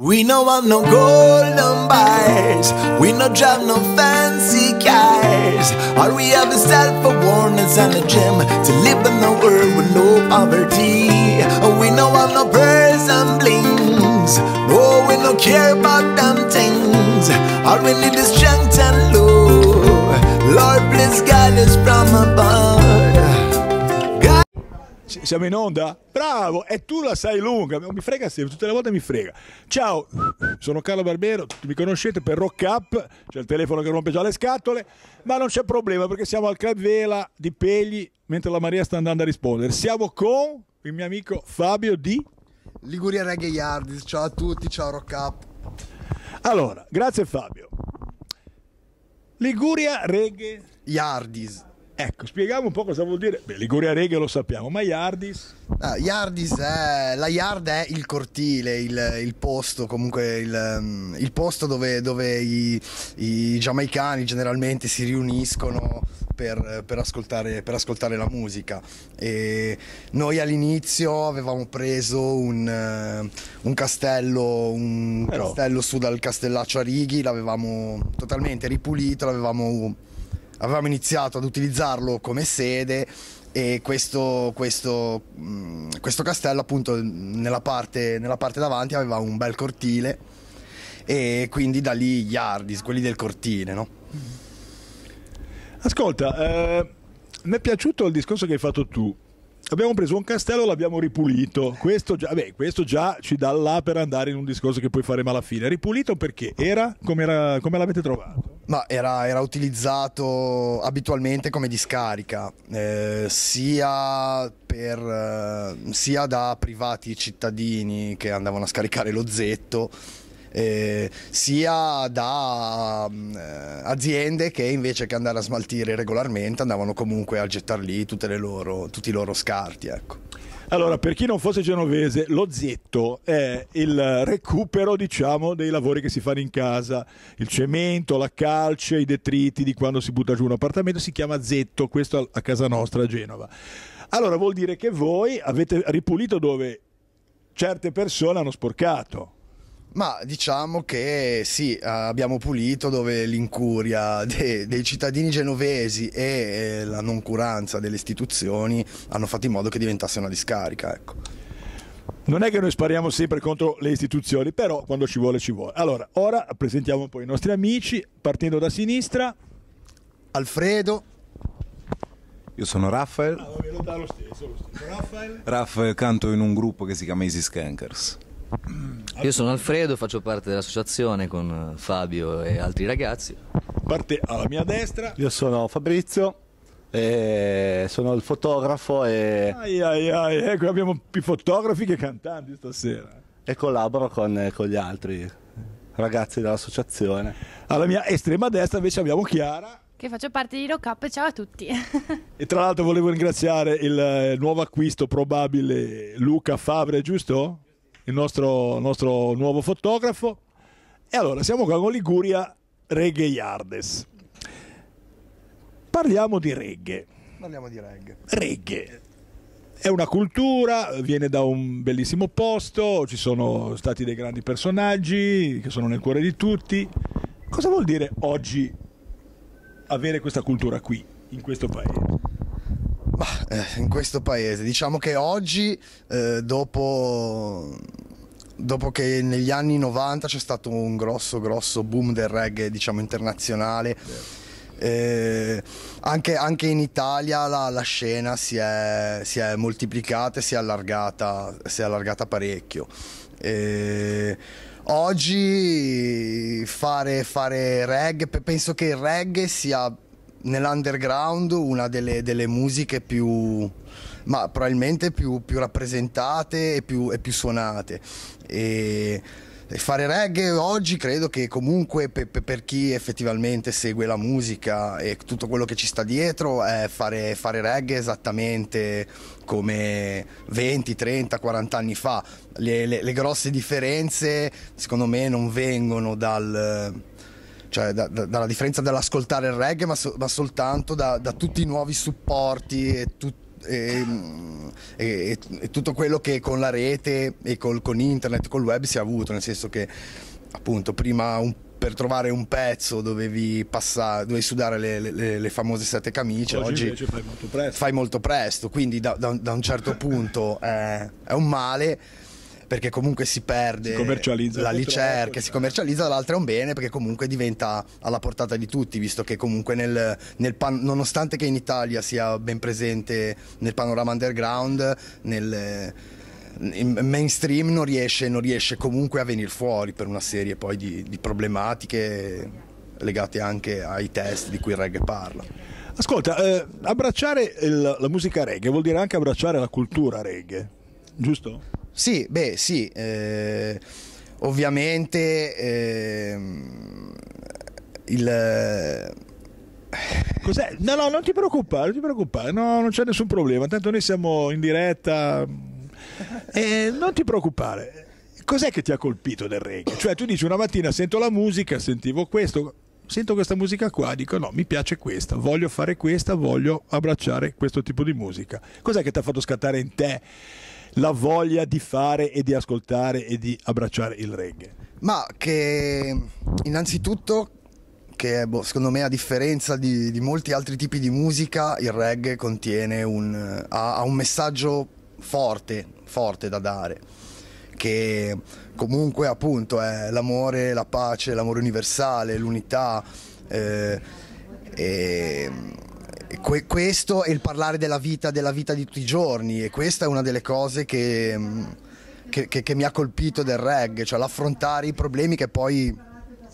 We no have no golden bars, we no drive no fancy cars. All we have is self awareness and a gym to live in a world with no poverty. We no have no pearls and blings, no, oh, we no care about them things. All we need is strength and love. Lord, please guide us from above. Siamo in onda? Bravo! E tu la sai lunga, mi frega sempre, tutte le volte mi frega. Ciao, sono Carlo Barbero, tutti mi conoscete per Rock Up, c'è il telefono che rompe già le scatole, ma non c'è problema perché siamo al Club Vela di Pegli, mentre la Maria sta andando a rispondere. Siamo con il mio amico Fabio di... Liguria Reggae Yardis, ciao a tutti, ciao Rock Up. Allora, grazie Fabio. Liguria Reggae... Yardis. Ecco, spieghiamo un po' cosa vuol dire. Beh, Liguria Reghe lo sappiamo, ma Yardis? Ah, Iardis è, la Yard è il cortile, il, il posto, comunque il, mm, il posto dove, dove i, i, giamaicani generalmente si riuniscono per, per, ascoltare, per ascoltare, la musica. E noi all'inizio avevamo preso un, eh, un castello, un Però... castello su dal castellaccio a Righi, l'avevamo totalmente ripulito, l'avevamo avevamo iniziato ad utilizzarlo come sede e questo, questo, mm, questo castello appunto nella parte, nella parte davanti aveva un bel cortile e quindi da lì gli Ardis, quelli del cortile, no? Ascolta, eh, mi è piaciuto il discorso che hai fatto tu abbiamo preso un castello e l'abbiamo ripulito. Questo già, beh, questo già ci dà là per andare in un discorso che poi faremo alla fine. Ripulito perché era come, l'avete trovato? Ma era, era, utilizzato abitualmente come discarica, eh, sia, per, eh, sia da privati cittadini che andavano a scaricare lo zetto eh, sia da mm, eh, aziende che invece che andare a smaltire regolarmente andavano comunque a gettare lì loro, tutti i loro scarti. Ecco. Allora, per chi non fosse genovese, lo zetto è il recupero, diciamo, dei lavori che si fanno in casa. Il cemento, la calce, i detriti di quando si butta giù un appartamento si chiama zetto, questo a casa nostra a Genova. Allora vuol dire che voi avete ripulito dove certe persone hanno sporcato. Ma diciamo che sì, eh, abbiamo pulito dove l'incuria dei, dei cittadini genovesi e eh, la noncuranza delle istituzioni hanno fatto in modo che diventasse una discarica. Ecco. Non è che noi spariamo sempre contro le istituzioni, però quando ci vuole ci vuole. Allora, ora presentiamo un po' i nostri amici, partendo da sinistra. Alfredo. Io sono Raffaele. Ah, lo stesso, lo stesso. Raffaele. Raffaele canto in un gruppo che si chiama Easy Skankers. Io sono Alfredo, faccio parte dell'associazione con eh, Fabio e altri ragazzi. Parte alla mia destra. Io sono Fabrizio, sono il fotografo e... Ai ai ai, ecco abbiamo più fotografi che cantanti stasera. E collaboro con, eh, con gli altri ragazzi dell'associazione. Alla mia estrema destra invece abbiamo Chiara che faccio parte di Rock Up. Ciao a tutti. e tra l'altro volevo ringraziare il eh, nuovo acquisto probabile Luca Fabre, giusto? il nostro, nostro nuovo fotografo. E allora siamo qua con Liguria Reggae Yardes. Parliamo di reggae. Parliamo di reggae. Reggae. È una cultura, viene da un bellissimo posto, ci sono stati dei grandi personaggi che sono nel cuore di tutti. Cosa vuol dire oggi avere questa cultura qui, in questo paese? Ma, eh, in questo paese, diciamo che oggi, eh, dopo, dopo, che negli anni 90 c'è stato un grosso, grosso boom del reggae diciamo, internazionale, eh, anche, anche, in Italia la, la scena si è, si è, moltiplicata e si è allargata, si è allargata parecchio. oggi fare, fare reggae, penso che il reggae sia nell'underground una delle, delle, musiche più, ma probabilmente più, più rappresentate e più, e più suonate. E, fare reggae oggi credo che comunque per, per, chi effettivamente segue la musica e tutto quello che ci sta dietro è eh, fare, fare reggae esattamente come 20, 30, 40 anni fa. Le, le, le grosse differenze secondo me non vengono dal cioè da, da, dalla differenza dell'ascoltare il reggae, ma, so, ma soltanto da, da, tutti i nuovi supporti e, tut, e, e, e tutto quello che con la rete e col, con internet, col web si è avuto, nel senso che appunto prima un per trovare un pezzo dovevi, passare, dovevi sudare le, le, le, famose sette camicie. Oggi, Oggi fai, molto fai, molto presto. Quindi da, da, da un certo punto è, è un male perché comunque si perde si la ricerca, si commercializza, l'altra è un bene perché comunque diventa alla portata di tutti, visto che comunque nel, nel pan, nonostante che in Italia sia ben presente nel panorama underground, nel mainstream non riesce, non riesce, comunque a venire fuori per una serie poi di, di problematiche legate anche ai test di cui il reggae parla. Ascolta, eh, abbracciare il, la musica reggae vuol dire anche abbracciare la cultura reggae, giusto? Sì, beh, sì. Eh, ovviamente ehm, eh, il... Cos'è? No, no, non ti preoccupare, non ti preoccupare, no, non c'è nessun problema, tanto noi siamo in diretta, eh, non ti preoccupare. Cos'è che ti ha colpito del reggae? Cioè tu dici una mattina sento la musica, sentivo questo, sento questa musica qua, dico no, mi piace questa, voglio fare questa, voglio abbracciare questo tipo di musica. Cos'è che ti ha fatto scattare in te? la voglia di fare e di ascoltare e di abbracciare il reggae? Ma che innanzitutto che boh, secondo me a differenza di, di, molti altri tipi di musica il reggae contiene un, ha, ha un messaggio forte, forte da dare che comunque appunto è l'amore, la pace, l'amore universale, l'unità eh, e que- questo è il parlare della vita, della vita di tutti i giorni e questa è una delle cose che, mm, che, che, che mi ha colpito del reggae, cioè l'affrontare i problemi che poi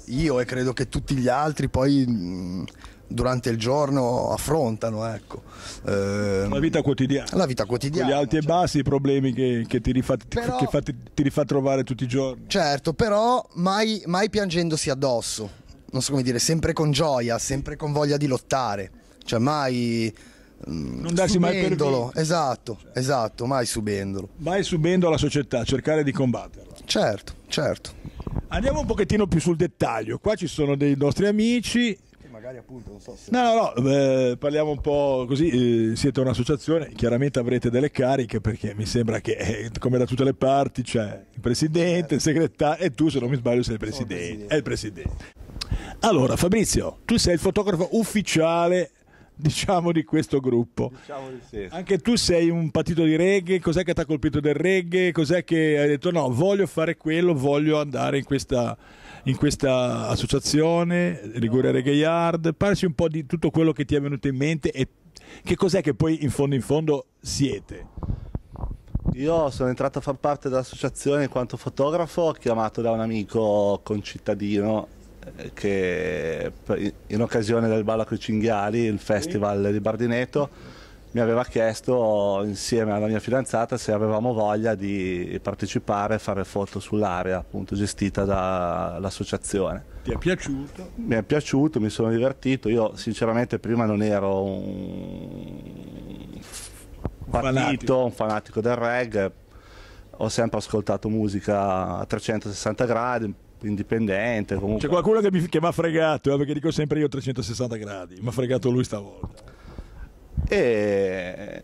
io e credo che tutti gli altri poi mm, durante il giorno affrontano. Ecco. Eh, la vita quotidiana. La vita quotidiana. gli alti cioè. e bassi, i problemi che, che, ti, rifà, però, che fa, ti, ti, rifà, trovare tutti i giorni. Certo, però mai, mai piangendosi addosso. Non so come dire, sempre con gioia, sempre con voglia di lottare cioè mai mm, non darsi subendolo. mai per esatto, cioè. esatto, mai subendolo. Mai subendo la società, cercare di combatterla. Certo, certo. Andiamo un pochettino più sul dettaglio. Qua ci sono dei nostri amici. magari appunto, non so se... No, no, no, eh, parliamo un po' così. Eh, siete un'associazione, chiaramente avrete delle cariche perché mi sembra che, eh, come da tutte le parti, c'è il presidente, il segretario e tu, se non mi sbaglio, sei il presidente. È il presidente. Allora, Fabrizio, tu sei il fotografo ufficiale diciamo di questo gruppo. Diciamo di sì. Anche tu sei un patito di reggae, cos'è che ti ha colpito del reggae? Cos'è che hai detto no, voglio fare quello, voglio andare in questa, in questa associazione, Ligure Reggae Yard, parci un po' di tutto quello che ti è venuto in mente e che cos'è che poi in fondo in fondo siete? Io sono entrato a far parte dell'associazione in quanto fotografo, chiamato da un amico concittadino che in occasione del ballo con i cinghiali, il festival di Bardineto, mi aveva chiesto insieme alla mia fidanzata se avevamo voglia di partecipare e fare foto sull'area appunto gestita dall'associazione. Ti è piaciuto? Mi è piaciuto, mi sono divertito, io sinceramente prima non ero un, partito, fanatico. un fanatico del reggae, ho sempre ascoltato musica a 360 gradi, indipendente. Comunque. C'è qualcuno che mi, che ha fregato, eh, perché dico sempre io 360 gradi, mi ha fregato lui stavolta. E eh,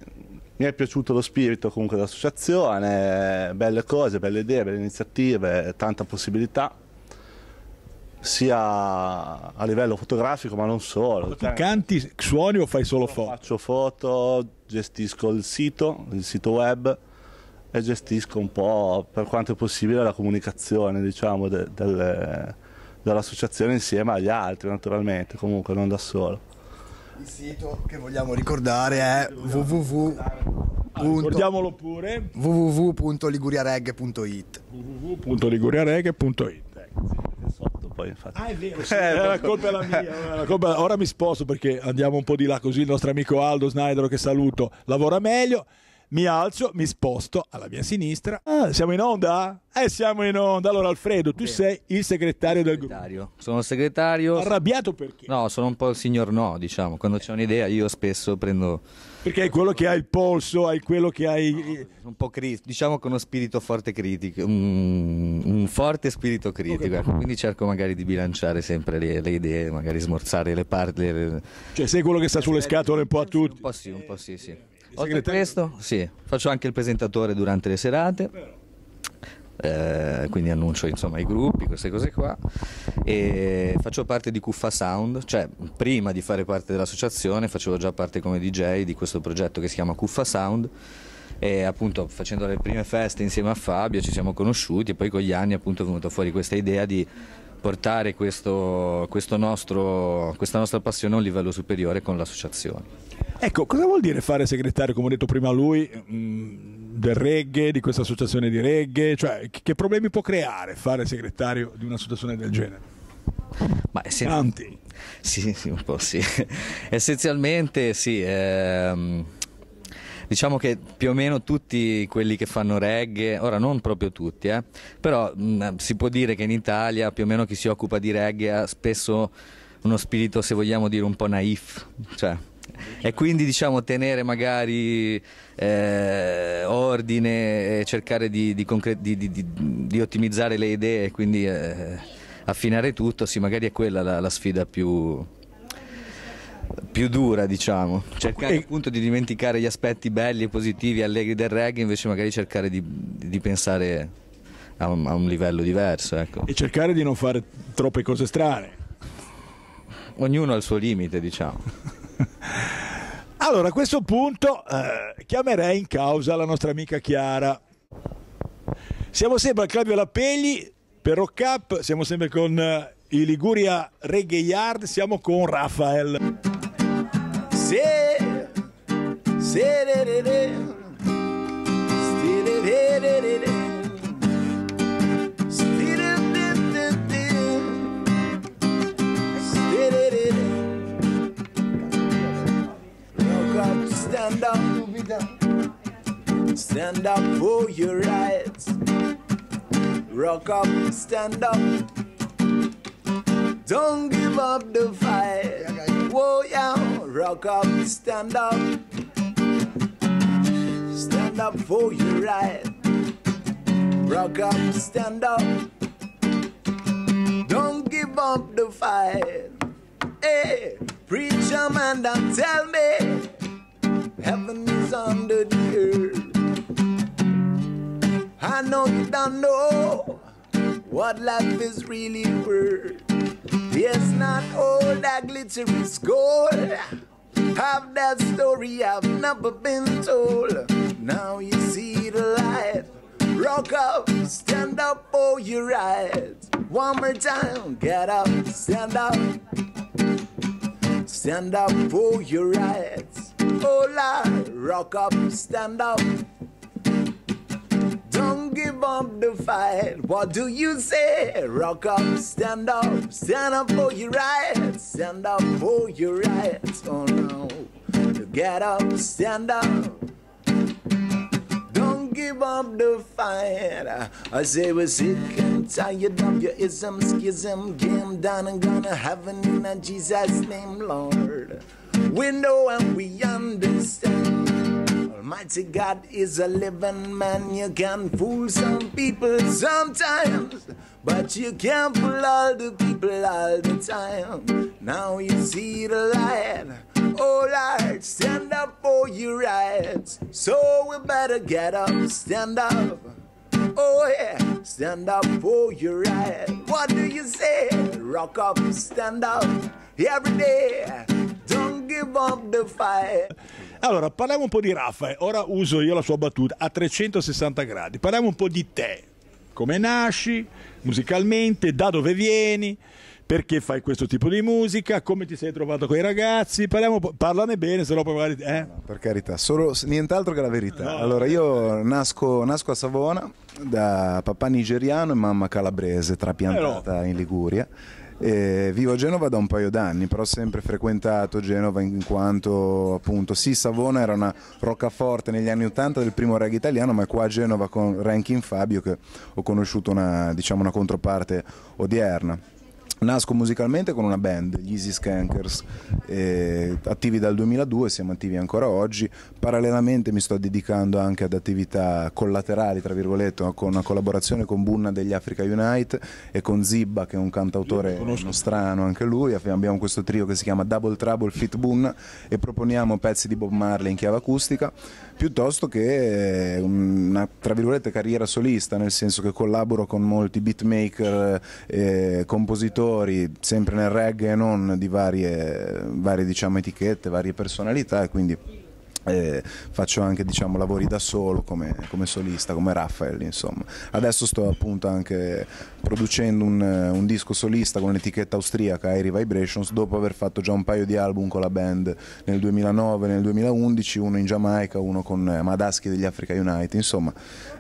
mi è piaciuto lo spirito comunque dell'associazione, belle cose, belle idee, belle iniziative, tanta possibilità sia a livello fotografico ma non solo. Tu cioè canti, suoni o fai solo foto? Faccio foto, gestisco il sito, il sito web, e gestisco un po' per quanto è possibile la comunicazione diciamo, de, del, dell'associazione insieme agli altri naturalmente, comunque non da solo. Il sito che vogliamo ricordare è www ricordiamolo pure www.liguriareg.it www.liguriareg.it eh, sotto poi infatti ah è vero sì, eh, la colpa è la mia colpa... ora mi sposto perché andiamo un po' di là così il nostro amico Aldo Snaidero che saluto lavora meglio mi alzo, mi sposto alla mia sinistra. Ah, siamo in onda? Eh, siamo in onda. Allora, Alfredo, tu Bene. sei il segretario del gruppo. Sono il segretario. Arrabbiato perché? No, sono un po' il signor no, diciamo. Quando c'è un'idea io spesso prendo... Perché è quello che ha il polso, hai quello che hai... No, un po' critico, diciamo con uno spirito forte critico, un, un forte spirito critico. Okay. Ecco. Quindi cerco magari di bilanciare sempre le, le idee, magari smorzare le parti. Le... Cioè sei quello che sta sulle scatole un po' a tutti. Un po' sì, un po' sì, sì. Oltre a questo, sì, faccio anche il presentatore durante le serate. Eh, quindi annuncio insomma i gruppi, queste cose qua e faccio parte di Cuffa Sound, cioè prima di fare parte dell'associazione facevo già parte come DJ di questo progetto che si chiama Cuffa Sound e appunto facendo le prime feste insieme a Fabio ci siamo conosciuti e poi con gli anni appunto è venuta fuori questa idea di portare questo, questo nostro, questa nostra passione a un livello superiore con l'associazione. Ecco, cosa vuol dire fare segretario, come ho detto prima lui, mm, del reggae, di questa associazione di reggae? Cioè, che problemi può creare fare segretario di un'associazione del genere? Ma se... Tanti. Sì, sì, un po' sì. Essenzialmente sì. Ehm diciamo che più o meno tutti quelli che fanno reggae, ora non proprio tutti, eh, però mh, mm, si può dire che in Italia più o meno chi si occupa di reggae ha spesso uno spirito, se vogliamo dire, un po' naif, cioè e quindi diciamo tenere magari eh, ordine e cercare di, di, di, di, ottimizzare le idee e quindi eh, affinare tutto, sì magari è quella la, la sfida più, più dura, diciamo. Cercare e... appunto di dimenticare gli aspetti belli e positivi e allegri del reggae, invece magari cercare di, di pensare a un, a un, livello diverso. Ecco. E cercare di non fare troppe cose strane. Ognuno ha il suo limite, diciamo. allora, a questo punto eh, chiamerei in causa la nostra amica Chiara. Siamo sempre al Club Lapegli per Rock Up, siamo sempre con eh, i Liguria Reggae Yard, siamo con Rafael. Se, se, re, re, re, se, re, re, re, re. stand up for oh, your rights. Rock up, stand up. Don't give up the fight. Whoa, oh, yeah. Rock up, stand up. Stand up for oh, your right. Rock up, stand up. Don't give up the fight. Hey, preacher man, don't tell me heaven is under the earth. I know you don't know what life is really worth. It's not all that glitter is gold. Have that story I've never been told. Now you see the light. Rock up, stand up for your rights. One more time, get up, stand up. Stand up for your rights. on, oh, rock up, stand up. Don't give up the fight. What do you say? Rock up, stand up, stand up for your rights, stand up for your rights. Oh no, get up, stand up. Don't give up the fight. I say we're sick and tired of your ism, schism, game down and gonna have heaven in Jesus' name, Lord. We know and we understand. Mighty God is a living man. You can fool some people sometimes, but you can't fool all the people all the time. Now you see the light. Oh, light, stand up for your rights. So we better get up, stand up. Oh, yeah, stand up for your rights. What do you say? Rock up, stand up every day. Don't give up the fight. Allora, parliamo un po' di Raffa, ora uso io la sua battuta a 360 gradi. Parliamo un po' di te, come nasci musicalmente, da dove vieni, perché fai questo tipo di musica, come ti sei trovato con i ragazzi, parliamo, parlane bene, se no poi magari... Eh? No, per carità, solo, nient'altro che la verità. No, allora, eh. io nasco, nasco, a Savona da papà nigeriano e mamma calabrese, trapiantata eh in Liguria. Eh, vivo a Genova da un paio d'anni, però ho sempre frequentato Genova in quanto appunto sì, Savona era una roccaforte negli anni 80 del primo reggae italiano, ma qua a Genova con Rankin Fabio che ho conosciuto una, diciamo, una controparte odierna. Nasco musicalmente con una band, gli Easy Skankers, eh, attivi dal 2002, siamo attivi ancora oggi. Parallelamente mi sto dedicando anche ad attività collaterali, tra virgolette, con una collaborazione con Bunna degli Africa Unite e con Zibba, che è un cantautore strano anche lui. Abbiamo questo trio che si chiama Double Trouble Fit Bunna e proponiamo pezzi di Bob Marley in chiave acustica piuttosto che eh, una tra virgolette carriera solista, nel senso che collaboro con molti beatmaker, eh, compositori, sempre nel reggae e non di varie, varie diciamo, etichette, varie personalità, quindi eh, faccio anche diciamo, lavori da solo come, come, solista, come Raffaele insomma. Adesso sto appunto anche producendo un, un disco solista con l'etichetta austriaca Airy Vibrations dopo aver fatto già un paio di album con la band nel 2009 nel 2011, uno in Giamaica, uno con Madaschi degli Africa United. insomma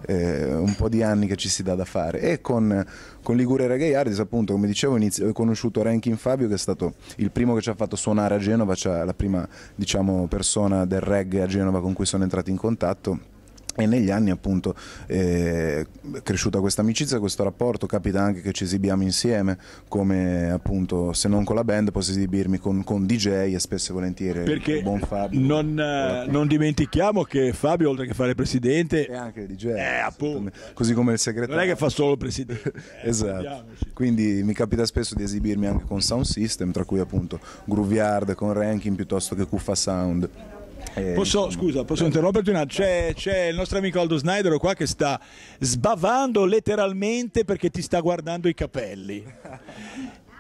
eh, un po' di anni che ci si dà da fare e con con Ligure Reggae Artist, appunto, come dicevo, inizio, ho conosciuto Rankin Fabio, che è stato il primo che ci ha fatto suonare a Genova, cioè la prima diciamo, persona del reggae a Genova con cui sono entrato in contatto e negli anni appunto eh, è cresciuta questa amicizia, questo rapporto, capita anche che ci esibiamo insieme come appunto se non con la band posso esibirmi con, con DJ e spesso e volentieri Perché buon Fabio. Non, eh, non, dimentichiamo che Fabio oltre che fare presidente è anche il DJ, eh, appunto. così come il segretario. Non è che fa solo presidente. Eh, esatto, quindi mi capita spesso di esibirmi anche con Sound System, tra cui appunto Groovyard con Ranking piuttosto che Cuffa Sound. Eh, posso, scusa, posso no. interromperti? un attimo? c'è, il nostro amico Aldo Snyder qua che sta sbavando letteralmente perché ti sta guardando i capelli.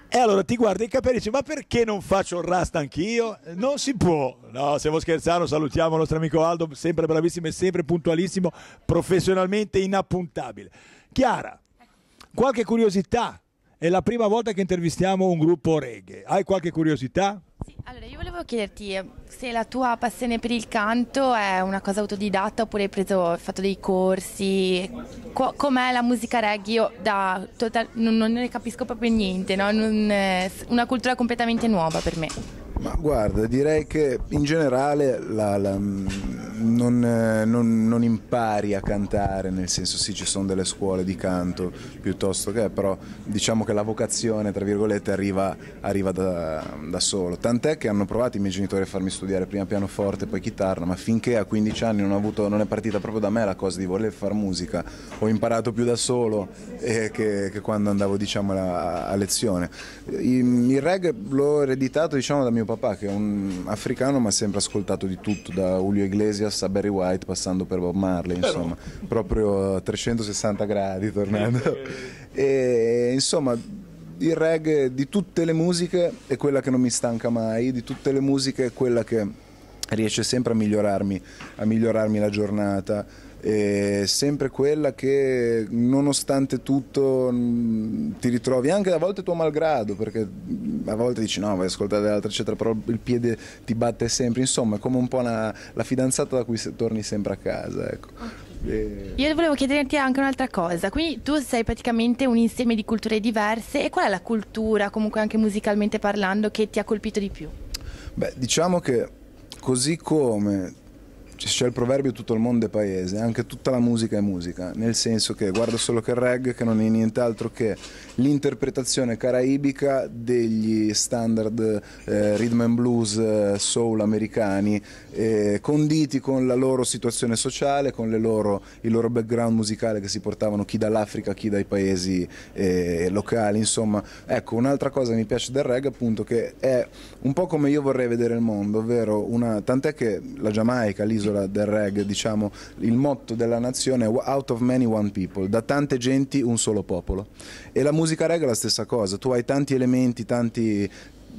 E allora ti guarda i capelli e dice: Ma perché non faccio il rasta anch'io? Non si può. No, stiamo scherzando. Salutiamo il nostro amico Aldo, sempre bravissimo e sempre puntualissimo, professionalmente inappuntabile. Chiara, qualche curiosità? È la prima volta che intervistiamo un gruppo reggae. Hai qualche curiosità? Sì, allora io volevo chiederti eh, se la tua passione per il canto è una cosa autodidatta oppure hai, preso, fatto dei corsi, Co- com'è la musica reggae? Io da, total- non, non, ne capisco proprio niente, no? non, eh, una cultura completamente nuova per me. Ma guarda, direi che in generale la, la, mm, non, eh, non, non, impari a cantare, nel senso sì ci sono delle scuole di canto piuttosto che, però diciamo che la vocazione, tra virgolette, arriva, arriva da, da, solo. Tant'è che hanno provato i miei genitori a farmi studiare prima pianoforte, poi chitarra, ma finché a 15 anni non, avuto, non è partita proprio da me la cosa di voler fare musica. Ho imparato più da solo eh, che, che, quando andavo diciamo, a, a lezione. Il, il, reg l'ho ereditato diciamo, da mio papà che è un africano ma ha sempre ascoltato di tutto, da Julio Iglesias a Barry White passando per Bob Marley, insomma, Però... proprio a 360 gradi tornando. e insomma, il reggae di tutte le musiche è quella che non mi stanca mai, di tutte le musiche è quella che riesce sempre a migliorarmi, a migliorarmi la giornata, è sempre quella che nonostante tutto ti ritrovi anche a volte tuo malgrado, perché a volte dici no, vai a ascoltare l'altra eccetera, però il piede ti batte sempre, insomma è come un po' una, la fidanzata da cui torni sempre a casa. Ecco. Io volevo chiederti anche un'altra cosa, quindi tu sei praticamente un insieme di culture diverse e qual è la cultura, comunque anche musicalmente parlando, che ti ha colpito di più? Beh, diciamo che così come cioè, c'è il proverbio tutto il mondo è paese, anche tutta la musica è musica, nel senso che guarda solo che il reggae che non è nient'altro che l'interpretazione caraibica degli standard eh, rhythm and blues eh, soul americani, eh, conditi con la loro situazione sociale, con loro, il loro background musicale che si portavano chi dall'Africa, chi dai paesi eh, locali, insomma. Ecco, un'altra cosa che mi piace del reggae appunto che è un po' come io vorrei vedere il mondo, ovvero una, tant'è che la Giamaica, l'isola nell'isola del reggae, diciamo, il motto della nazione è out of many one people, da tante genti un solo popolo. E la musica reggae è la stessa cosa, tu hai tanti elementi, tanti,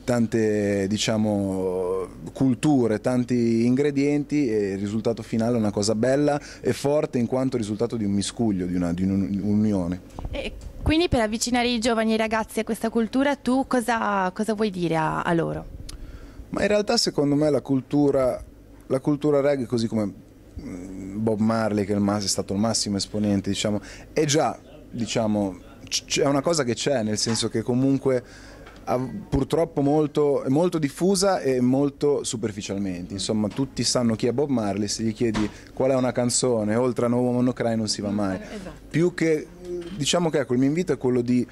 tante diciamo, culture, tanti ingredienti e il risultato finale è una cosa bella e forte in quanto risultato di un miscuglio, di, un'unione. E quindi per avvicinare i giovani e i ragazzi a questa cultura tu cosa, cosa vuoi dire a, a loro? Ma in realtà secondo me la cultura la cultura reggae, così come mm, Bob Marley, che è stato il massimo esponente, diciamo, è già, diciamo, è una cosa che c'è, nel senso che comunque purtroppo molto, molto, diffusa e molto superficialmente. Insomma, tutti sanno chi è Bob Marley, se gli chiedi qual è una canzone, oltre a Nuovo Woman Cry non si va mai. Eh, esatto. Più che, diciamo che ecco, il mio invito è quello di,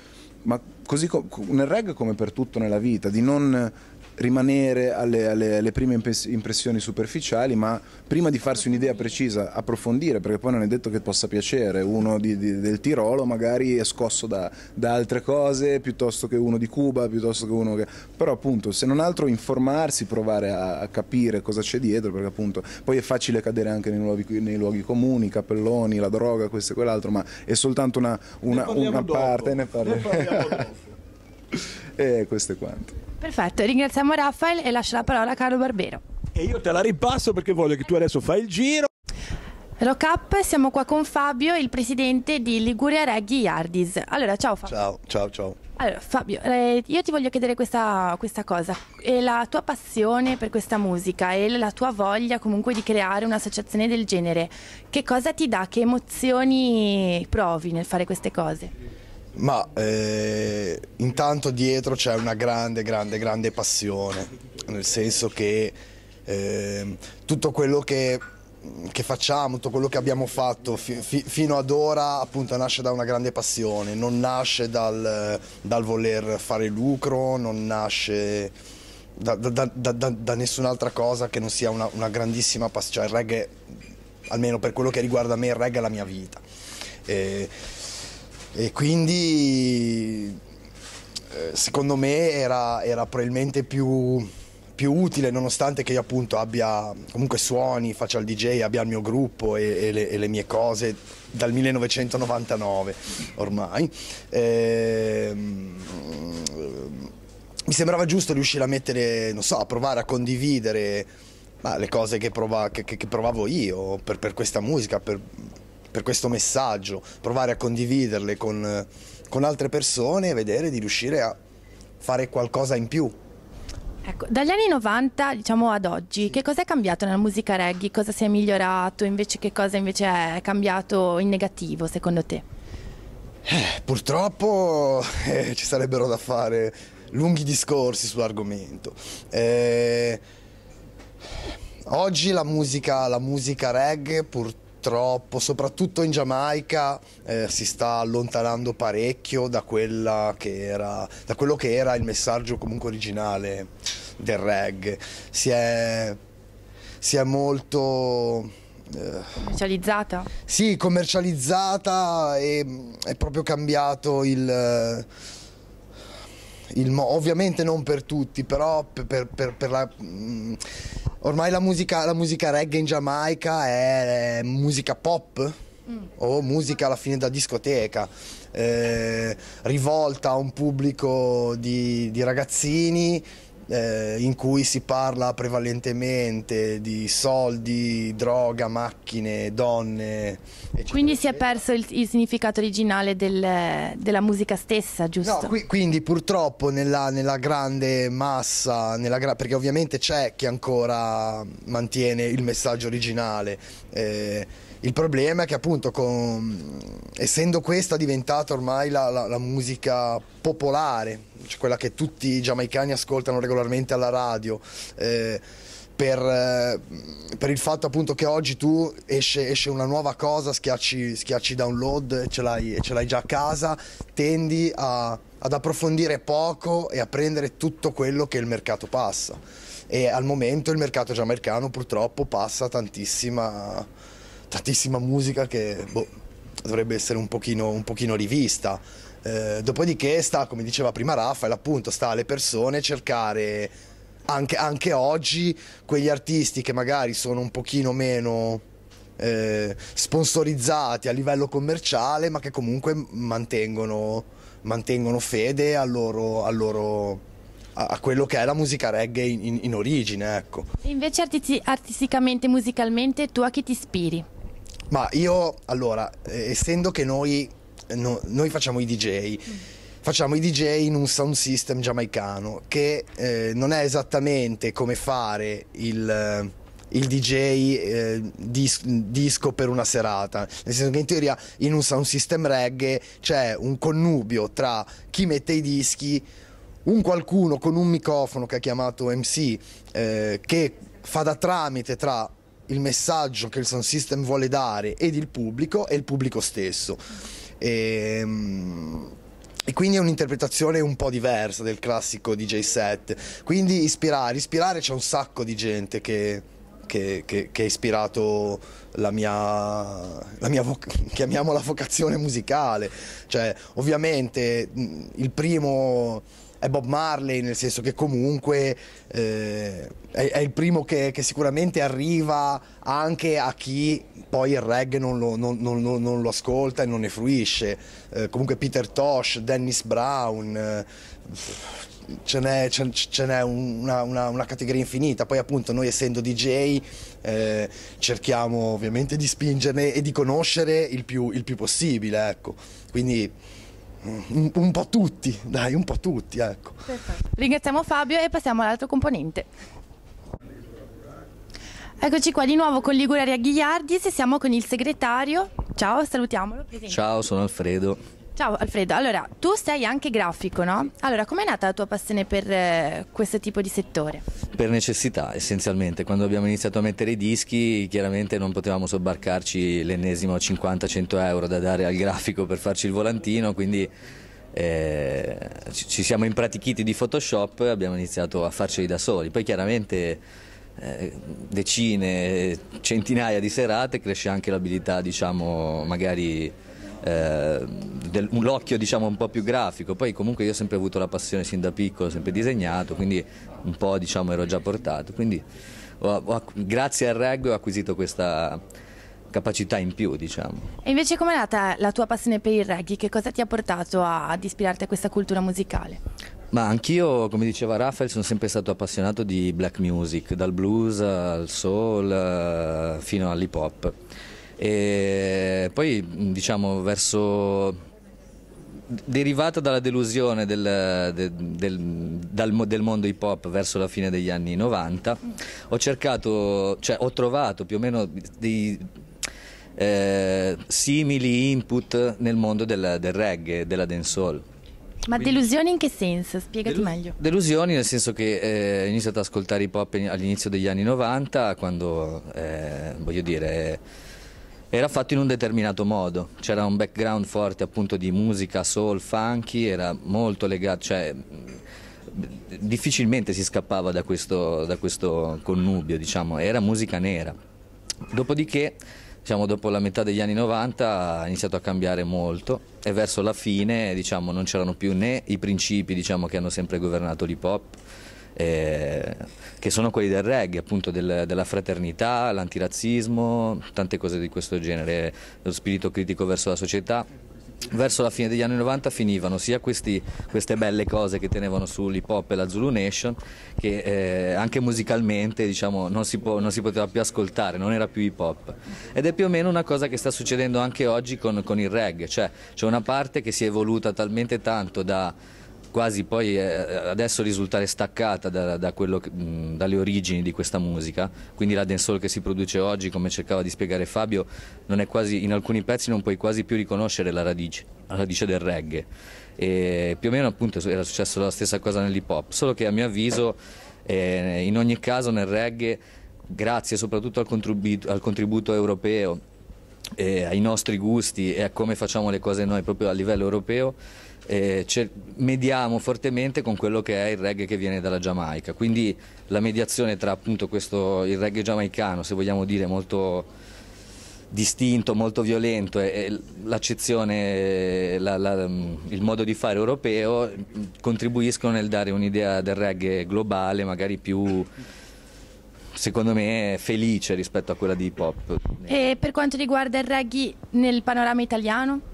ma così nel reggae come per tutto nella vita, di non rimanere alle, alle, alle, prime impressioni superficiali, ma prima di farsi un'idea precisa, approfondire, perché poi non è detto che possa piacere. Uno di, di, del Tirolo magari è scosso da, da, altre cose, piuttosto che uno di Cuba, piuttosto che uno che... Però appunto, se non altro informarsi, provare a, a capire cosa c'è dietro, perché appunto poi è facile cadere anche nei luoghi, nei luoghi comuni, i cappelloni, la droga, questo e quell'altro, ma è soltanto una, una, una parte, ne parliamo. E eh, questo è quanto. Perfetto, ringraziamo Raffaele e lascio la parola a Carlo Barbero. E io te la ripasso perché voglio che tu adesso fai il giro. Rock up, siamo qua con Fabio, il presidente di Liguria Reggae Yardis. Allora, ciao Fabio. Ciao, ciao, ciao. Allora, Fabio, eh, io ti voglio chiedere questa, questa cosa. E la tua passione per questa musica e la tua voglia comunque di creare un'associazione del genere, che cosa ti dà, che emozioni provi nel fare queste cose? Ma eh, intanto dietro c'è una grande, grande, grande passione, nel senso che eh, tutto quello che, che, facciamo, tutto quello che abbiamo fatto fi, fi, fino ad ora appunto nasce da una grande passione, non nasce dal, dal voler fare lucro, non nasce da, da, da, da nessun'altra cosa che non sia una, una grandissima passione, cioè il reggae, almeno per quello che riguarda me, il reggae è la mia vita. Eh, e quindi eh, secondo me era, era probabilmente più, più, utile nonostante che io appunto abbia comunque suoni, faccia il DJ, abbia il mio gruppo e, e, le, e le, mie cose dal 1999 ormai. Ehm, mi sembrava giusto riuscire a mettere, non so, a provare a condividere ma, le cose che, prova, che, che, che provavo io per, per questa musica, per, per questo messaggio, provare a condividerle con, con altre persone e vedere di riuscire a fare qualcosa in più. Ecco, dagli anni 90 diciamo ad oggi, che cosa è cambiato nella musica reggae? Cosa si è migliorato? Invece che cosa invece è cambiato in negativo secondo te? Eh, purtroppo eh, ci sarebbero da fare lunghi discorsi sull'argomento. Eh, oggi la musica, la musica reggae purtroppo purtroppo, soprattutto in Giamaica, eh, si sta allontanando parecchio da, quella che era, da quello che era il messaggio comunque originale del reggae. Si è, si è molto... Eh, commercializzata? Sì, commercializzata e è proprio cambiato il... il ovviamente non per tutti, però per, per, per la mm, Ormai la musica, la musica reggae in Giamaica è, è musica pop mm. o musica alla fine da discoteca, eh, rivolta a un pubblico di, di ragazzini eh, in cui si parla prevalentemente di soldi, droga, macchine, donne. Eccetera. Quindi si è perso il, il significato originale del, della musica stessa, giusto? No, qui, quindi purtroppo nella, nella grande massa, nella gra perché ovviamente c'è chi ancora mantiene il messaggio originale. Eh, il problema è che appunto con, essendo questa diventata ormai la, la, la musica popolare, cioè quella che tutti i giamaicani ascoltano regolarmente alla radio, eh, per, eh, per, il fatto appunto che oggi tu esce, esce una nuova cosa, schiacci, schiacci download e ce l'hai già a casa, tendi a, ad approfondire poco e a prendere tutto quello che il mercato passa. E al momento il mercato giamaicano purtroppo passa tantissima tantissima musica che boh, dovrebbe essere un pochino, un pochino rivista. Eh, dopodiché sta, come diceva prima Raffaele, appunto sta alle persone cercare anche, anche oggi quegli artisti che magari sono un pochino meno... Eh, sponsorizzati a livello commerciale, ma che comunque mantengono, mantengono fede al loro, al loro, a, quello che è la musica reggae in, in origine. Ecco. Invece artisti, artisticamente, musicalmente, tu a chi ti ispiri? Ma io, allora, eh, essendo che noi, no, noi facciamo i DJ, mm. facciamo i DJ in un sound system giamaicano che eh, non è esattamente come fare il, eh, il DJ eh, dis- disco per una serata, nel senso che in teoria in un sound system reggae c'è un connubio tra chi mette i dischi, un qualcuno con un microfono che ha chiamato MC eh, che fa da tramite tra il messaggio che il Sound System vuole dare ed il pubblico e il pubblico stesso. E, ehm, e quindi è un'interpretazione un po' diversa del classico DJ set. Quindi ispirare, ispirare c'è un sacco di gente che, che, che, che ha ispirato la mia, la mia vo- chiamiamola vocazione musicale. Cioè, ovviamente il primo è Bob Marley, nel senso che comunque eh, è, è, il primo che, che, sicuramente arriva anche a chi poi il reggae non lo, non, non, non lo ascolta e non ne fruisce. Eh, comunque Peter Tosh, Dennis Brown, eh, ce n'è, ce, ce n'è una, una, una, categoria infinita. Poi appunto noi essendo DJ eh, cerchiamo ovviamente di spingerne e di conoscere il più, il più possibile. Ecco. Quindi un, un, po' tutti, dai, un po' tutti, ecco. Perfetto. Ringraziamo Fabio e passiamo all'altro componente. Eccoci qua di nuovo con Liguraria Ghigliardi, siamo con il segretario. Ciao, salutiamolo. Presente. Ciao, sono Alfredo. Ciao Alfredo, allora tu sei anche grafico, no? Allora com'è nata la tua passione per eh, questo tipo di settore? Per necessità essenzialmente, quando abbiamo iniziato a mettere i dischi chiaramente non potevamo sobbarcarci l'ennesimo 50-100 euro da dare al grafico per farci il volantino, quindi eh, ci siamo impratichiti di Photoshop e abbiamo iniziato a farceli da soli, poi chiaramente eh, decine, centinaia di serate cresce anche l'abilità diciamo magari eh, l'occhio diciamo un po' più grafico, poi comunque io ho sempre avuto la passione sin da piccolo, ho sempre disegnato, quindi un po' diciamo ero già portato, quindi ho, ho, grazie al reggae ho acquisito questa capacità in più diciamo. E invece com'è nata la tua passione per il reggae? Che cosa ti ha portato a, ad ispirarti a questa cultura musicale? Ma anch'io, come diceva Raffaele, sono sempre stato appassionato di black music, dal blues al soul eh, fino all'hip hop e poi diciamo verso derivata dalla delusione del, del, del, del mondo hip hop verso la fine degli anni 90, ho cercato, cioè ho trovato più o meno dei eh, simili input nel mondo del, del reggae, della dancehall. Ma Quindi, delusioni in che senso? Spiegati delu meglio. Delusioni nel senso che eh, ho iniziato ad ascoltare hip hop all'inizio degli anni 90, quando, eh, voglio dire era fatto in un determinato modo, c'era un background forte appunto di musica, soul, funky, era molto legato, cioè difficilmente si scappava da questo, da questo connubio, diciamo, era musica nera. Dopodiché, diciamo, dopo la metà degli anni 90 ha iniziato a cambiare molto e verso la fine diciamo, non c'erano più né i principi diciamo, che hanno sempre governato l'hip hop eh, che sono quelli del reggae, appunto del, della fraternità, l'antirazzismo, tante cose di questo genere, lo spirito critico verso la società verso la fine degli anni 90 finivano sia questi, queste belle cose che tenevano sull'hip hop e la Zulu Nation che eh, anche musicalmente diciamo, non, si po non, si poteva più ascoltare, non era più hip hop ed è più o meno una cosa che sta succedendo anche oggi con, con il reggae, cioè c'è una parte che si è evoluta talmente tanto da quasi poi eh, adesso risultare staccata da, da che, mh, mm, dalle origini di questa musica, quindi la dancehall che si produce oggi, come cercava di spiegare Fabio, quasi, in alcuni pezzi non puoi quasi più riconoscere la radice, la radice del reggae. E più o meno appunto era successo la stessa cosa nell'hip hop, solo che a mio avviso eh, in ogni caso nel reggae, grazie soprattutto al contributo, al contributo europeo, eh, ai nostri gusti e a come facciamo le cose noi proprio a livello europeo, eh, mediamo fortemente con quello che è il reggae che viene dalla Giamaica, quindi la mediazione tra appunto questo, il reggae giamaicano, se vogliamo dire molto distinto, molto violento e, l'accezione, la, la, il modo di fare europeo contribuiscono nel dare un'idea del reggae globale, magari più secondo me felice rispetto a quella di hip hop. E per quanto riguarda il reggae nel panorama italiano?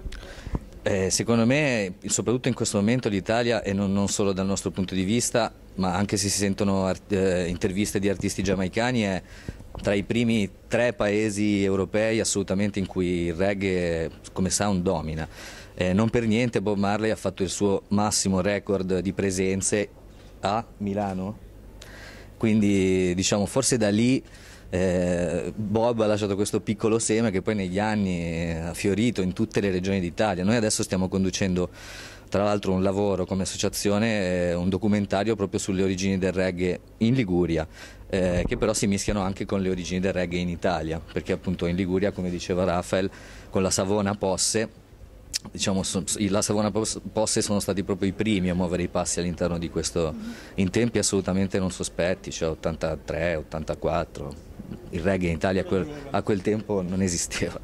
Eh, secondo me, soprattutto in questo momento, l'Italia, e non, non, solo dal nostro punto di vista, ma anche se si sentono eh, interviste di artisti giamaicani, è tra i primi tre paesi europei assolutamente in cui il reggae come sound domina. Eh, non per niente Bob Marley ha fatto il suo massimo record di presenze a Milano, quindi diciamo forse da lì eh, Bob ha lasciato questo piccolo seme che poi negli anni eh, ha fiorito in tutte le regioni d'Italia. Noi adesso stiamo conducendo tra l'altro un lavoro come associazione, eh, un documentario proprio sulle origini del reggae in Liguria, eh, che però si mischiano anche con le origini del reggae in Italia, perché appunto in Liguria, come diceva Rafael, con la Savona Posse diciamo, la Savona Posse sono stati proprio i primi a muovere i passi all'interno di questo in tempi assolutamente non sospetti, cioè 83, 84 il reggae in Italia a quel, a quel tempo non esisteva.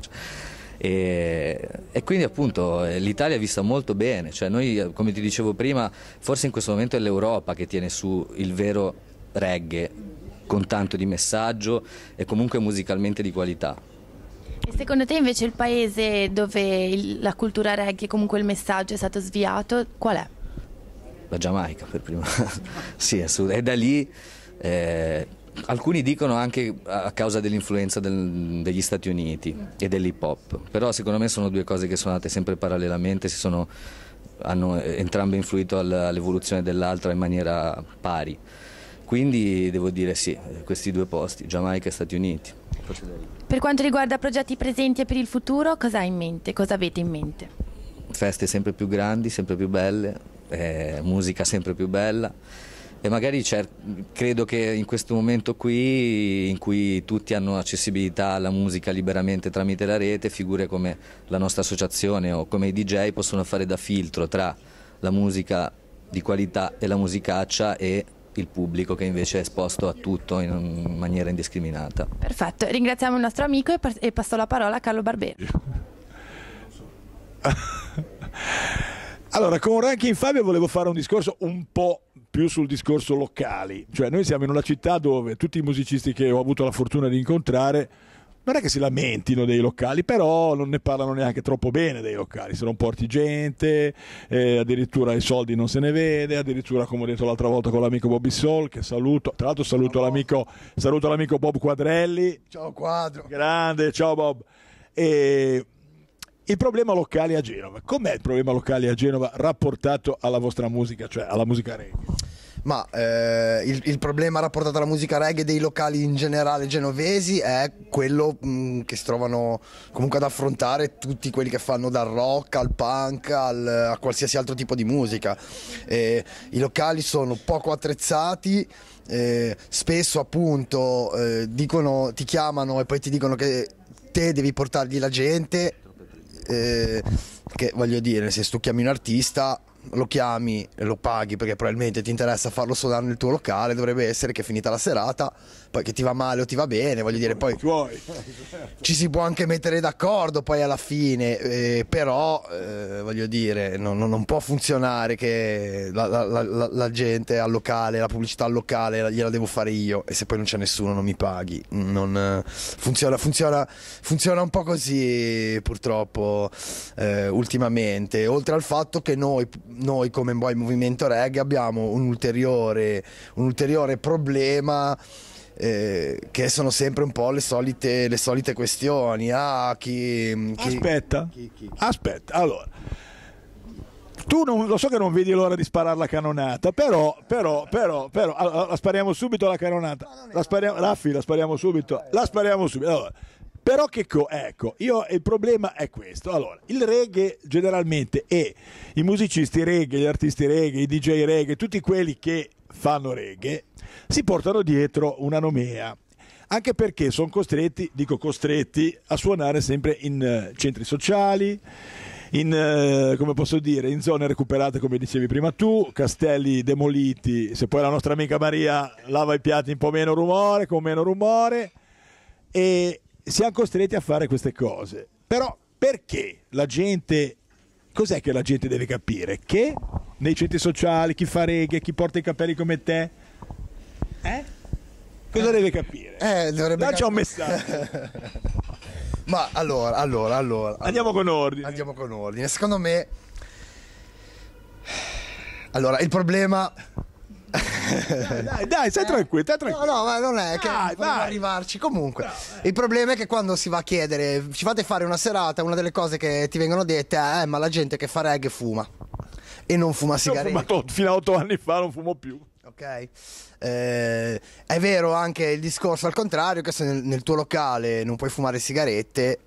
E, e, quindi appunto l'Italia è vista molto bene, cioè noi come ti dicevo prima forse in questo momento è l'Europa che tiene su il vero reggae con tanto di messaggio e comunque musicalmente di qualità. E secondo te invece il paese dove il, la cultura reggae, comunque il messaggio è stato sviato, qual è? La Giamaica per prima, sì, è da lì eh, Alcuni dicono anche a causa dell'influenza del, degli Stati Uniti e dell'hip hop, però secondo me sono due cose che sono andate sempre parallelamente, sono, hanno entrambe influito all'evoluzione dell'altra in maniera pari. Quindi devo dire sì, questi due posti, Giamaica e Stati Uniti. Per quanto riguarda progetti presenti e per il futuro, cosa hai in mente? Cosa avete in mente? Feste sempre più grandi, sempre più belle, eh, musica sempre più bella e magari credo che in questo momento qui in cui tutti hanno accessibilità alla musica liberamente tramite la rete, figure come la nostra associazione o come i DJ possono fare da filtro tra la musica di qualità e la musicaccia e il pubblico che invece è esposto a tutto in maniera indiscriminata. Perfetto, ringraziamo il nostro amico e, e passo la parola a Carlo Barberi. Allora, con Ranking Fabio volevo fare un discorso un po' più sul discorso locali. Cioè, noi siamo in una città dove tutti i musicisti che ho avuto la fortuna di incontrare non è che si lamentino dei locali, però non ne parlano neanche troppo bene dei locali, se non porti gente, eh, addirittura i soldi non se ne vede, addirittura come ho detto l'altra volta con l'amico Bobby Soul, che saluto, tra l'altro saluto, l'amico, saluto l'amico Bob Quadrelli. Ciao Quadro. Grande, ciao Bob. E il problema locale a Genova. Com'è il problema locale a Genova rapportato alla vostra musica, cioè alla musica reggae? Ma eh, il, il, problema rapportato alla musica reggae dei locali in generale genovesi è quello mh, che si trovano comunque ad affrontare tutti quelli che fanno dal rock al punk al, a qualsiasi altro tipo di musica. Eh, I locali sono poco attrezzati. Eh, spesso appunto eh, dicono, ti chiamano e poi ti dicono che te devi portargli la gente eh, che voglio dire, se stucchiami un artista lo chiami, e lo paghi perché probabilmente ti interessa farlo suonare nel tuo locale, dovrebbe essere che è finita la serata, poi che ti va male o ti va bene, voglio dire, poi ci si può anche mettere d'accordo poi alla fine, eh, però eh, voglio dire, non, non, può funzionare che la, la, la, la, gente al locale, la pubblicità al locale gliela devo fare io e se poi non c'è nessuno non mi paghi, non, eh, funziona, funziona, funziona, un po' così purtroppo eh, ultimamente, oltre al fatto che noi noi come poi Movimento Reggae abbiamo un ulteriore, un ulteriore problema eh, che sono sempre un po' le solite, le solite questioni. Ah, chi, mm, chi, aspetta, chi, aspetta, allora. Tu non, lo so che non vedi l'ora di sparare la cannonata, però, però, però, però, la spariamo subito la cannonata. La spariamo, Raffi, la spariamo subito. La spariamo subito. Allora, però che co- ecco, io, il problema è questo. Allora, il reggae generalmente e i musicisti reggae, gli artisti reggae, i DJ reggae, tutti quelli che fanno reggae, si portano dietro una nomea anche perché sono costretti, dico costretti, a suonare sempre in eh, centri sociali, in, eh, come posso dire, in zone recuperate come dicevi prima tu, castelli demoliti, se poi la nostra amica Maria lava i piatti un po' meno rumore, con meno rumore, e, siamo costretti a fare queste cose. Però perché la gente... Cos'è che la gente deve capire? Che nei centri sociali chi fa reghe, chi porta i capelli come te... Eh? Cosa eh, deve capire? Eh, dovrebbe Lancia cap- un messaggio. Ma allora, allora, allora... Andiamo allora, con ordine. Andiamo con ordine. Secondo me... Allora, il problema dai, dai, eh? dai, stai eh? tranquillo, stai tranquillo. No, no, ma non è che dai, dai. arrivarci. Comunque, dai, il problema è che quando si va a chiedere, ci fate fare una serata, una delle cose che ti vengono dette è: eh, ma la gente che fa reggae fuma e non fuma sigarette. ho fumato fino a otto anni fa, non fumo più. Ok. Eh, è vero anche il discorso al contrario, che se nel, nel, tuo locale non puoi fumare sigarette,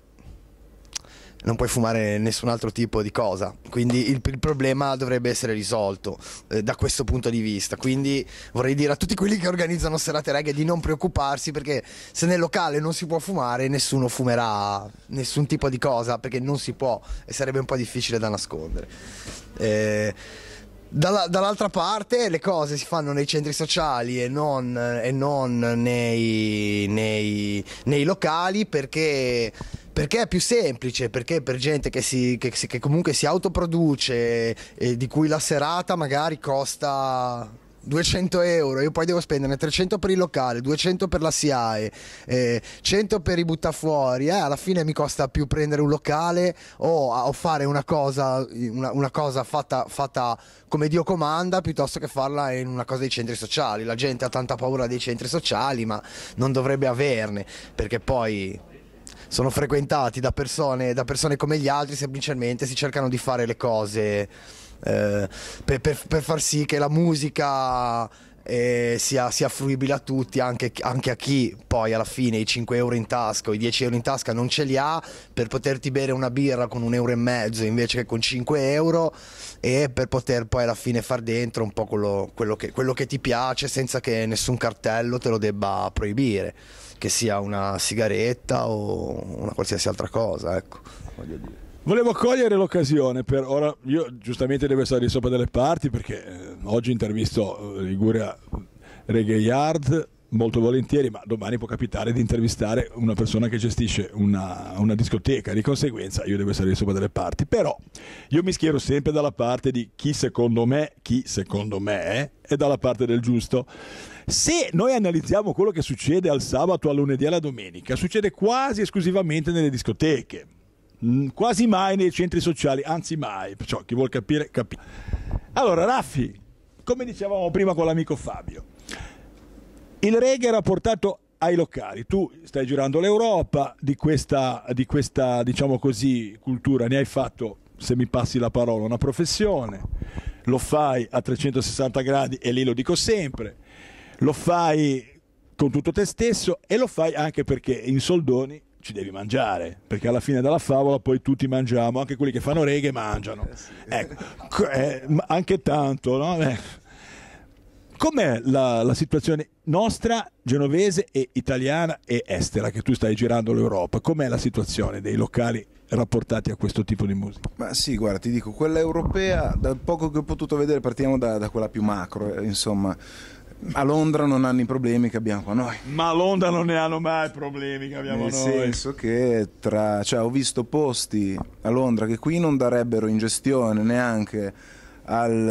non puoi fumare nessun altro tipo di cosa. Quindi il, il problema dovrebbe essere risolto eh, da questo punto di vista. Quindi vorrei dire a tutti quelli che organizzano serate reggae di non preoccuparsi perché se nel locale non si può fumare, nessuno fumerà nessun tipo di cosa perché non si può e sarebbe un po' difficile da nascondere. Eh, dalla, dall'altra parte le cose si fanno nei centri sociali e non, e non nei, nei, nei, locali perché, perché, è più semplice, perché per gente che, si, che, che comunque si autoproduce e di cui la serata magari costa 200 euro, io poi devo spenderne 300 per il locale, 200 per la SIAE, eh, 100 per i buttafuori, eh, alla fine mi costa più prendere un locale o, o fare una cosa, una, una cosa fatta, fatta, come Dio comanda piuttosto che farla in una cosa dei centri sociali. La gente ha tanta paura dei centri sociali, ma non dovrebbe averne, perché poi sono frequentati da persone, da persone come gli altri, semplicemente si cercano di fare le cose eh, per, per, per far sì che la musica eh, sia, sia, fruibile a tutti, anche, anche, a chi poi alla fine i 5 euro in tasca o i 10 euro in tasca non ce li ha, per poterti bere una birra con un euro e mezzo invece che con 5 euro e per poter poi alla fine far dentro un po' quello, quello, che, quello che ti piace senza che nessun cartello te lo debba proibire, che sia una sigaretta o una qualsiasi altra cosa, ecco, voglio dire. Volevo cogliere l'occasione per ora, io giustamente devo stare di sopra delle parti perché eh, oggi intervisto eh, Liguria Reggae Yard molto volentieri, ma domani può capitare di intervistare una persona che gestisce una, una, discoteca, di conseguenza io devo stare di sopra delle parti, però io mi schiero sempre dalla parte di chi secondo me, chi secondo me è dalla parte del giusto. Se noi analizziamo quello che succede al sabato, al lunedì e alla domenica, succede quasi esclusivamente nelle discoteche Mm, quasi mai nei centri sociali, anzi mai, perciò chi vuol capire capisce. Allora Raffi, come dicevamo prima con l'amico Fabio, il reggae era portato ai locali, tu stai girando l'Europa di questa, di questa diciamo così, cultura, ne hai fatto, se mi passi la parola, una professione lo fai a 360 gradi e lì lo dico sempre, lo fai con tutto te stesso e lo fai anche perché in soldoni ci devi mangiare, perché alla fine della favola poi tutti mangiamo, anche quelli che fanno reghe mangiano. Eh, ecco, eh, anche tanto, no? Eh. Com'è la, la, situazione nostra, genovese e italiana e estera, che tu stai girando l'Europa? Com'è la situazione dei locali rapportati a questo tipo di musica? Ma sì, guarda, ti dico, quella europea, dal poco che ho potuto vedere, partiamo da, da quella più macro, insomma a Londra non hanno i problemi che abbiamo qua noi. Ma a Londra non ne hanno mai i problemi che abbiamo Nel noi. Nel senso che tra, cioè, ho visto posti a Londra che qui non darebbero in gestione neanche al,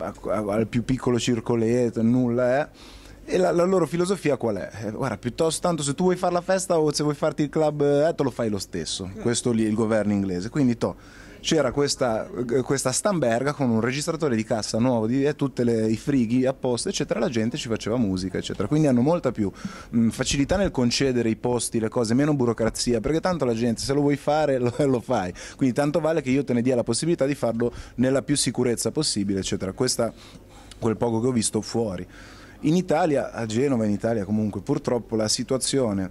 eh, al più piccolo circoletto, nulla è. Eh. E la, la, loro filosofia qual è? Eh, guarda, piuttosto tanto se tu vuoi fare la festa o se vuoi farti il club, eh, te lo fai lo stesso. Questo lì il governo inglese. Quindi to, c'era questa, questa stamberga con un registratore di cassa nuovo, e eh, tutti i frighi apposta, eccetera, la gente ci faceva musica, eccetera. Quindi hanno molta più mh, mm, facilità nel concedere i posti, le cose, meno burocrazia, perché tanto la gente se lo vuoi fare lo, lo fai. Quindi tanto vale che io te ne dia la possibilità di farlo nella più sicurezza possibile, eccetera. Questa, quel poco che ho visto fuori. In Italia, a Genova, in Italia comunque, purtroppo la situazione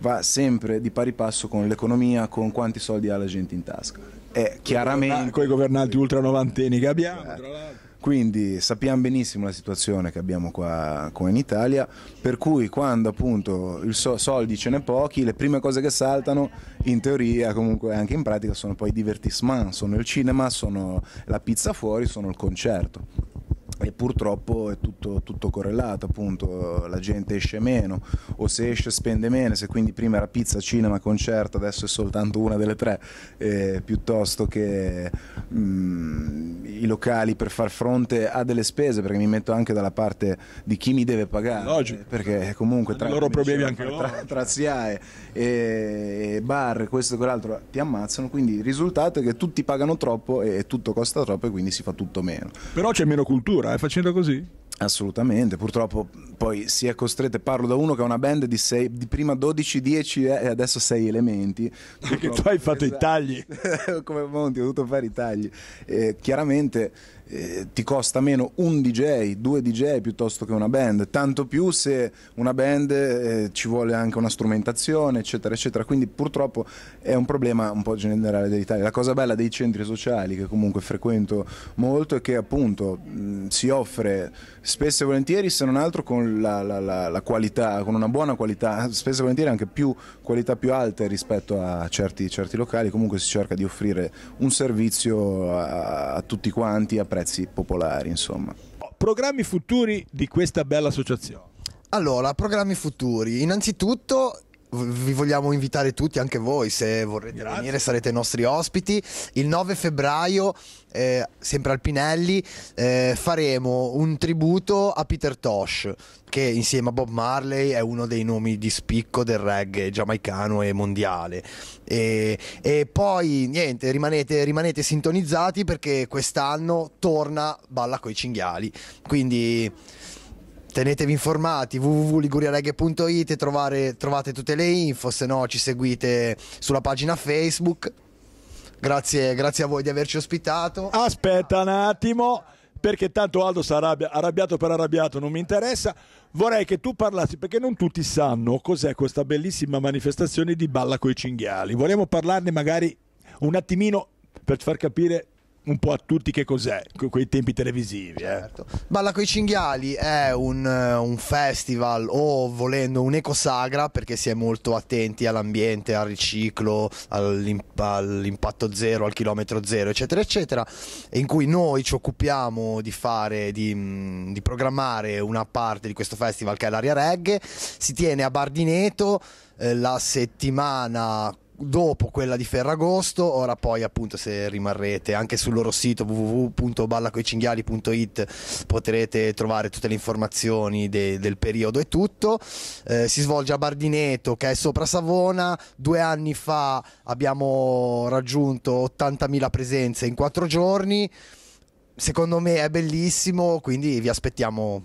va sempre di pari passo con l'economia, con quanti soldi ha la gente in tasca. Eh, chiaramente. Con i governanti ultra novantenni che abbiamo, tra certo. l'altro. Quindi sappiamo benissimo la situazione che abbiamo qua, qua, in Italia, per cui quando appunto il so, soldi ce n'è pochi, le prime cose che saltano in teoria, comunque anche in pratica, sono poi i divertissement, sono il cinema, sono la pizza fuori, sono il concerto e purtroppo è tutto, tutto, correlato, appunto la gente esce meno o se esce spende meno, se quindi prima era pizza, cinema, concerto, adesso è soltanto una delle tre, eh, piuttosto che mh, mm, i locali per far fronte a delle spese, perché mi metto anche dalla parte di chi mi deve pagare, Logico. perché comunque tra, loro problemi anche loro. tra, tra SIAE e, e bar, questo e quell'altro ti ammazzano, quindi il risultato è che tutti pagano troppo e tutto costa troppo e quindi si fa tutto meno. Però c'è meno cultura sua, facendo così? Assolutamente, purtroppo poi si è costretti, parlo da uno che ha una band di, sei, di prima 12-10 e adesso 6 elementi. Perché tu hai fatto esatto. i tagli. Come Monti, ho dovuto fare i tagli. E chiaramente eh, ti costa meno un DJ, due DJ piuttosto che una band, tanto più se una band eh, ci vuole anche una strumentazione, eccetera, eccetera. Quindi purtroppo è un problema un po' generale dell'Italia. La cosa bella dei centri sociali che comunque frequento molto è che appunto mh, si offre spesso e volentieri se non altro con la, la, la, la, qualità, con una buona qualità, spesso e volentieri anche più qualità più alte rispetto a certi, certi locali, comunque si cerca di offrire un servizio a, a tutti quanti a prezzi popolari insomma. Programmi futuri di questa bella associazione? Allora, programmi futuri. Innanzitutto vi vogliamo invitare tutti, anche voi, se vorrete Grazie. venire sarete nostri ospiti. Il 9 febbraio, eh, sempre al Pinelli, eh, faremo un tributo a Peter Tosh, che insieme a Bob Marley è uno dei nomi di spicco del reggae giamaicano e mondiale. E, e poi niente, rimanete, rimanete sintonizzati perché quest'anno torna Balla coi cinghiali. Quindi tenetevi informati www.liguriareghe.it trovate, trovate tutte le info se no ci seguite sulla pagina Facebook grazie, grazie a voi di averci ospitato aspetta un attimo perché tanto Aldo sarà arrabbiato per arrabbiato, non mi interessa. Vorrei che tu parlassi, perché non tutti sanno cos'è questa bellissima manifestazione di Balla coi cinghiali. Vogliamo parlarne magari un attimino per far capire un po' a tutti che cos'è quei tempi televisivi. Eh. Certo. Eh. Balla coi cinghiali è un, un, festival o volendo un'ecosagra perché si è molto attenti all'ambiente, al riciclo, all'imp- all'impatto zero, al chilometro zero, eccetera, eccetera, in cui noi ci occupiamo di fare, di, di programmare una parte di questo festival che è l'aria reggae, si tiene a Bardineto eh, la settimana dopo quella di Ferragosto, ora poi appunto se rimarrete anche sul loro sito www.ballacoicinghiali.it potrete trovare tutte le informazioni de- del periodo e tutto. Eh, si svolge a Bardineto che è sopra Savona, due anni fa abbiamo raggiunto 80.000 presenze in quattro giorni, secondo me è bellissimo, quindi vi aspettiamo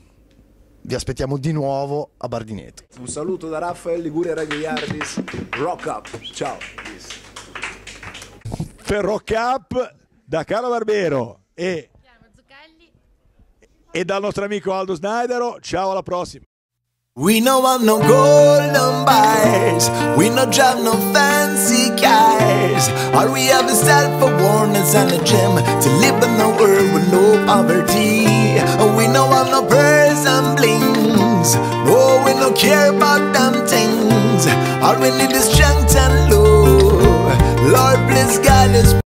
vi aspettiamo di nuovo a Bardinetto. Un saluto da Raffaele Liguria Ragliardis, Rock Up, ciao. Per Rock Up da Carlo Barbero e, e dal nostro amico Aldo Snaidero, ciao alla prossima. We no have no golden bars, we no drive no fancy cars. All we have is self awareness and a gym to live in a world with no poverty. Oh, we no have no pearls and blings, no oh, we no care about them things. All we need is strength and love. Lord, please God is.